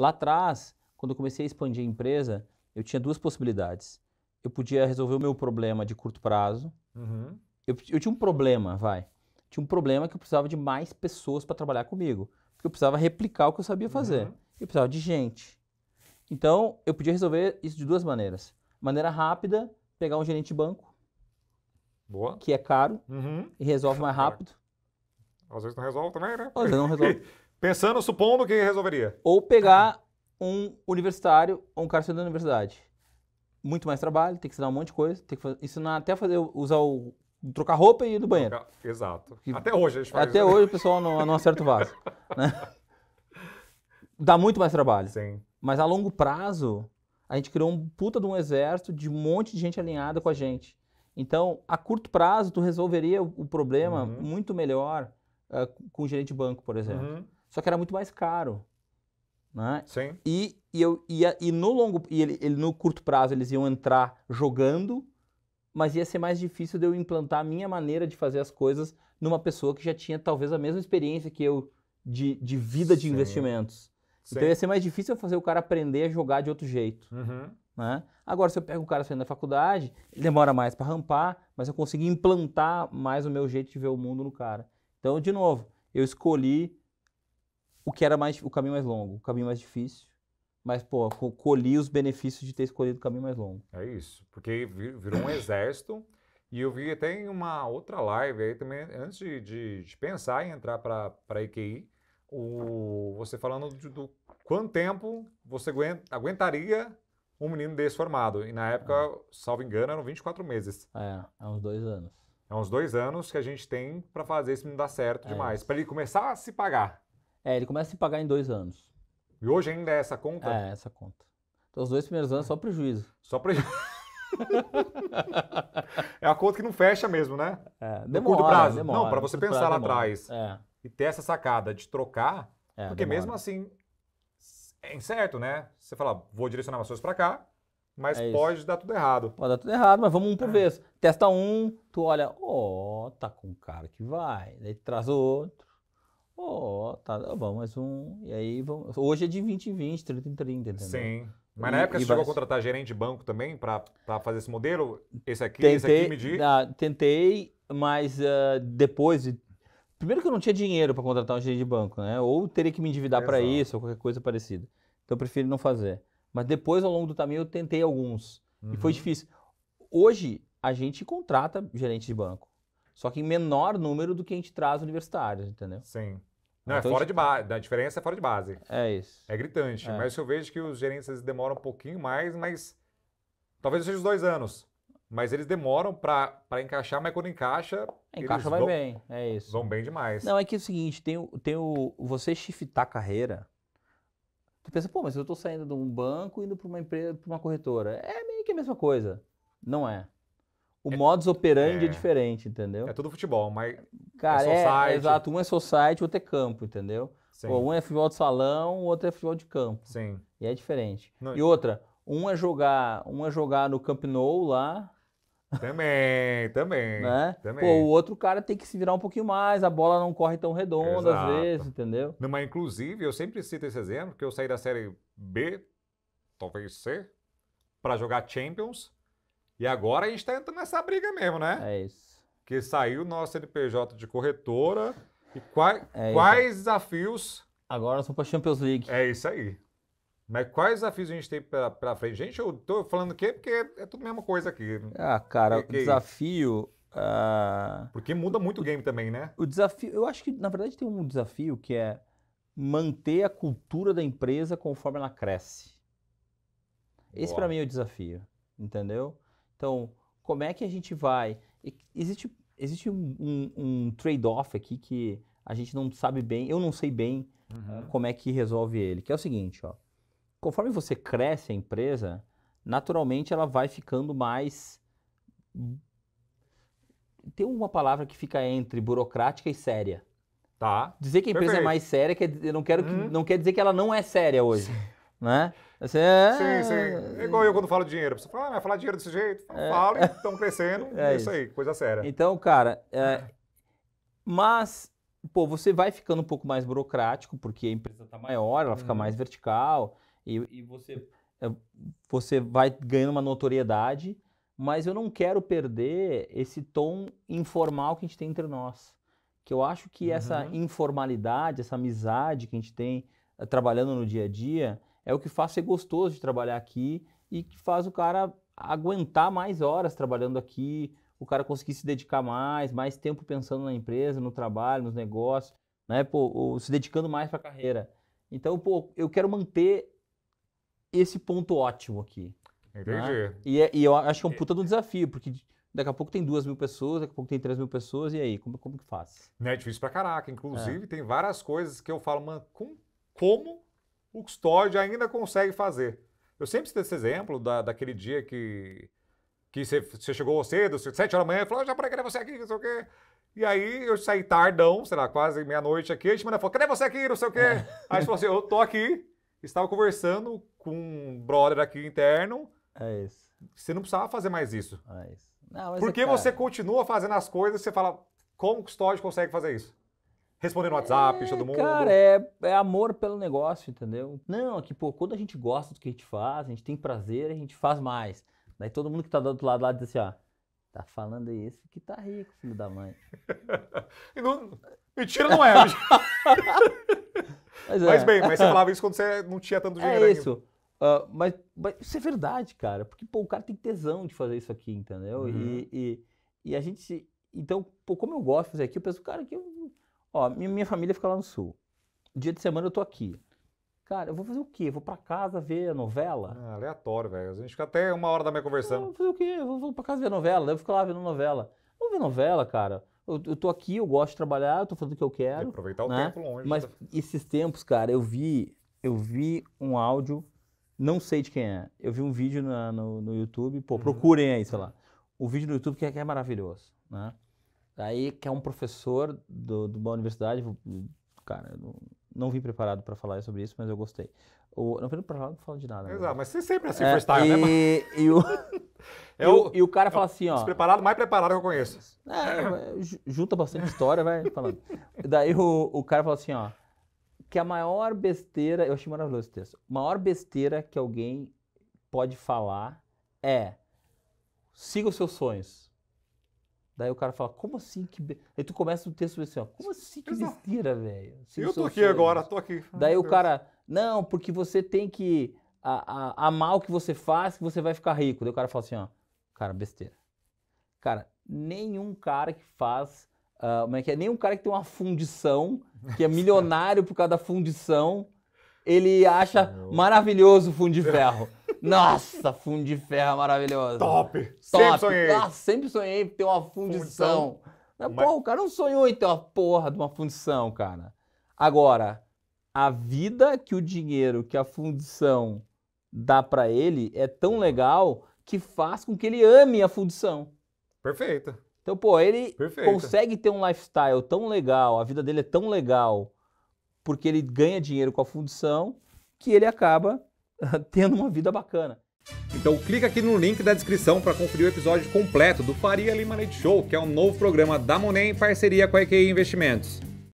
Lá atrás, quando eu comecei a expandir a empresa, eu tinha duas possibilidades. Eu podia resolver o meu problema de curto prazo. Uhum. Eu, eu tinha um problema, vai. Tinha um problema que eu precisava de mais pessoas para trabalhar comigo. Porque eu precisava replicar o que eu sabia fazer. Uhum. Eu precisava de gente. Então, eu podia resolver isso de duas maneiras. Maneira rápida, pegar um gerente de banco. Boa. Que é caro uhum. e resolve mais rápido. Às vezes não resolve também, né? Às vezes não resolve. Pensando, supondo que resolveria. Ou pegar um universitário ou um cara da universidade. Muito mais trabalho, tem que ensinar um monte de coisa, tem que ensinar até fazer, usar o. trocar roupa e ir no banheiro. Exato. Que, até hoje a gente faz Até isso. hoje o pessoal não, não acerta o vaso. né? Dá muito mais trabalho. Sim. Mas a longo prazo, a gente criou um puta de um exército de um monte de gente alinhada com a gente. Então, a curto prazo, tu resolveria o problema uhum. muito melhor uh, com o gerente de banco, por exemplo. Uhum. Só que era muito mais caro. Né? Sim. E, e, eu, e, e no longo e ele, ele, no curto prazo eles iam entrar jogando, mas ia ser mais difícil de eu implantar a minha maneira de fazer as coisas numa pessoa que já tinha talvez a mesma experiência que eu de, de vida de Sim. investimentos. Sim. Então ia ser mais difícil eu fazer o cara aprender a jogar de outro jeito. Uhum. Né? Agora, se eu pego o cara saindo da faculdade, ele demora mais para rampar, mas eu consegui implantar mais o meu jeito de ver o mundo no cara. Então, de novo, eu escolhi o que era mais o caminho mais longo, o caminho mais difícil. Mas, pô, colhi os benefícios de ter escolhido o caminho mais longo. É isso, porque virou um exército. E eu vi até em uma outra live aí também, antes de, de, pensar em entrar para a IQI, o, você falando do, do quanto tempo você aguenta, aguentaria um menino desse formado. E na época, é. salvo engano, eram 24 meses. É, há é uns dois anos. É uns dois anos que a gente tem para fazer esse menino dar certo é demais, para ele começar a se pagar. É, ele começa a se pagar em dois anos. E hoje ainda é essa conta? É, essa conta. Então, os dois primeiros anos só prejuízo. Só prejuízo. é a conta que não fecha mesmo, né? É, demora, curto prazo. Demora, não, para você pensar lá atrás é. e ter essa sacada de trocar, é, porque demora. mesmo assim é incerto, né? Você fala, vou direcionar meus coisas para cá, mas é pode isso. dar tudo errado. Pode dar tudo errado, mas vamos um por é. vez. Testa um, tu olha, ó, oh, tá com um cara que vai, daí traz outro. Ó, tá, tá bom, mais um. E aí vamos. Hoje é de 20 em 20, 30 em 30, entendeu? Sim. Mas na época e, você e chegou vai... a contratar gerente de banco também para fazer esse modelo? Esse aqui, tentei, esse aqui medir? Ah, tentei, mas uh, depois. De... Primeiro que eu não tinha dinheiro para contratar um gerente de banco, né? Ou teria que me endividar para isso, ou qualquer coisa parecida. Então eu prefiro não fazer. Mas depois, ao longo do caminho, eu tentei alguns. Uhum. E foi uhum. difícil. Hoje, a gente contrata gerente de banco. Só que em menor número do que a gente traz universitários, entendeu? Sim. Não, é então, é fora de base. A diferença é fora de base. É isso. É gritante. É. Mas eu vejo que os gerentes demoram um pouquinho mais, mas talvez seja os dois anos. Mas eles demoram para encaixar, mas quando encaixa. Encaixa vai vão, bem, é isso. Vão bem demais. Não, é que é o seguinte: tem, tem o. Você shiftar carreira. Tu pensa, pô, mas eu estou saindo de um banco indo para uma empresa, para uma corretora. É meio que a mesma coisa. Não é o é, modus operandi é, é, diferente, entendeu? É tudo futebol, mas é Cara, é society. É, exato, um é society, outro é campo, entendeu? Sim. Ou um é futebol de salão, outro é futebol de campo. Sim. E é diferente. Não, e outra, um é jogar, um é jogar no Camp Nou lá. Também, também, né? também. Pô, o outro cara tem que se virar um pouquinho mais, a bola não corre tão redonda exato. às vezes, entendeu? Não, mas inclusive, eu sempre cito esse exemplo, que eu saí da série B, talvez C, para jogar Champions e agora a gente está entrando nessa briga mesmo, né? É isso. Que saiu nosso NPJ de corretora. E quai, é quais desafios. Agora são para Champions League. É isso aí. Mas quais desafios a gente tem para frente? Gente, eu tô falando o quê? É porque é tudo a mesma coisa aqui. Ah, cara, o é desafio. Uh... Porque muda muito o game também, né? O desafio. Eu acho que, na verdade, tem um desafio que é manter a cultura da empresa conforme ela cresce. Esse para mim é o desafio, entendeu? Então, como é que a gente vai. Existe, existe um, um, trade-off aqui que a gente não sabe bem, eu não sei bem uhum. como é que resolve ele, que é o seguinte, ó. Conforme você cresce a empresa, naturalmente ela vai ficando mais tem uma palavra que fica entre burocrática e séria. Tá. Dizer que a empresa é Perfeito. é mais séria quer, eu não quero que, hum. não quer dizer que ela não é séria hoje né? Assim, é... Sim, sim. É igual eu quando falo dinheiro. Você fala, ah, vai falar dinheiro desse jeito? Eu falo, estão crescendo. É, é isso. isso aí, coisa séria. Então, cara, é... Ah. mas, pô, você vai ficando um pouco mais burocrático, porque a empresa está maior, ela fica uhum. mais vertical, e, e você, é, você vai ganhando uma notoriedade, mas eu não quero perder esse tom informal que a gente tem entre nós. Que eu acho que uhum. essa informalidade, essa amizade que a gente tem eh, trabalhando no dia a dia, é o que faz ser gostoso de trabalhar aqui e que faz o cara aguentar mais horas trabalhando aqui, o cara conseguir se dedicar mais, mais tempo pensando na empresa, no trabalho, nos negócios, né? Pô, se dedicando mais para a carreira. Então, pô, eu quero manter esse ponto ótimo aqui. Né? Entendi. E, é, e, eu acho que é um é, puta de um é. desafio, porque daqui a pouco tem duas mil pessoas, daqui a pouco tem três mil pessoas, e aí, como, como que faz? Não né, é difícil pra caraca. Inclusive, é. tem várias coisas que eu falo, mano, com, como o custódio ainda consegue fazer. Eu sempre cito esse exemplo da, daquele dia que que você chegou cedo, sete horas da manhã, falou, ah, já para querer você aqui, não sei o quê. E aí eu saí tardão, sei lá, quase meia-noite aqui, a gente falou, cadê você aqui, não sei o quê. É. Aí falou assim, eu tô aqui, estava conversando com um brother aqui interno. É isso. Você não precisava fazer mais isso. É isso. Não, Porque é, você é. continua fazendo as coisas, você fala, como o custódio consegue fazer isso? Respondendo WhatsApp, é, todo mundo. Cara, é, é amor pelo negócio, entendeu? Não, é pô, quando a gente gosta do que a gente faz, a gente tem prazer, a gente faz mais. Daí todo mundo que tá do outro lado lá diz assim, ó, tá falando isso que tá rico, filho da mãe. não, mentira não é. mas, mas, é. bem, mas você falava isso quando você não tinha tanto é dinheiro. É isso. Uh, mas, mas, isso é verdade, cara. Porque, pô, o cara tem tesão de fazer isso aqui, entendeu? Uhum. E, e, e, a gente... Então, pô, como eu gosto de fazer aqui, eu penso, cara, que eu Ó, minha, minha família fica lá no sul. Dia de semana eu tô aqui. Cara, eu vou fazer o quê? Vou pra casa ver a novela? Ah, aleatório, velho. A gente fica até uma hora da minha conversando. Eu vou fazer o quê? Eu vou, pra casa ver novela. eu eu fico lá vendo novela. vou ver novela, cara. Eu, eu tô aqui, eu gosto de trabalhar, eu tô fazendo o que eu quero. Tem aproveitar o né? tempo longe. Mas tá... esses tempos, cara, eu vi, eu vi um áudio, não sei de quem é. Eu vi um vídeo na, no, no YouTube, pô, uhum. procurem aí, sei lá. O vídeo no YouTube que é, que é maravilhoso, né? Daí, que é um professor do, de uma universidade, cara, não, não vim preparado para falar sobre isso, mas eu gostei. O, não vim preparado para falar de nada. Né? Exato, mas você sempre é assim, é, freestyle, né, e, né? E o, é o, e o cara é fala assim, ó... Despreparado, mais preparado que eu conheço. É, junta bastante história, vai falando. Daí o, o cara fala assim, ó, que a maior besteira... Eu achei maravilhoso esse texto. A maior besteira que alguém pode falar é siga os seus sonhos. Daí o cara fala, como assim? Que Aí tu começa o texto assim, ó, como assim que besteira, velho? Assim, eu tô aqui agora, tô aqui. Daí o Deus. cara, não, porque você tem que a, a, amar o que você faz, que você vai ficar rico. Daí o cara fala assim, ó, cara, besteira. Cara, nenhum cara que faz, uh, como é que é? Nenhum cara que tem uma fundição, que é milionário por causa da fundição, ele acha maravilhoso o fundo de ferro. Nossa, fundo de ferro maravilhoso. Top! Top! Sempre sonhei. Ah, sempre sonhei em ter uma fundição. fundição. Mas... Pô, o cara não sonhou em ter uma porra de uma fundição, cara. Agora, a vida que o dinheiro que a fundição dá para ele é tão legal que faz com que ele ame a fundição. Perfeita. Então, pô, ele Perfeita. consegue ter um lifestyle tão legal, a vida dele é tão legal, porque ele ganha dinheiro com a fundição, que ele acaba tendo uma vida bacana. Então clica aqui no link da descrição para conferir o episódio completo do Faria Lima Leite Show, que é um novo programa da Monet em parceria com a EQI Investimentos.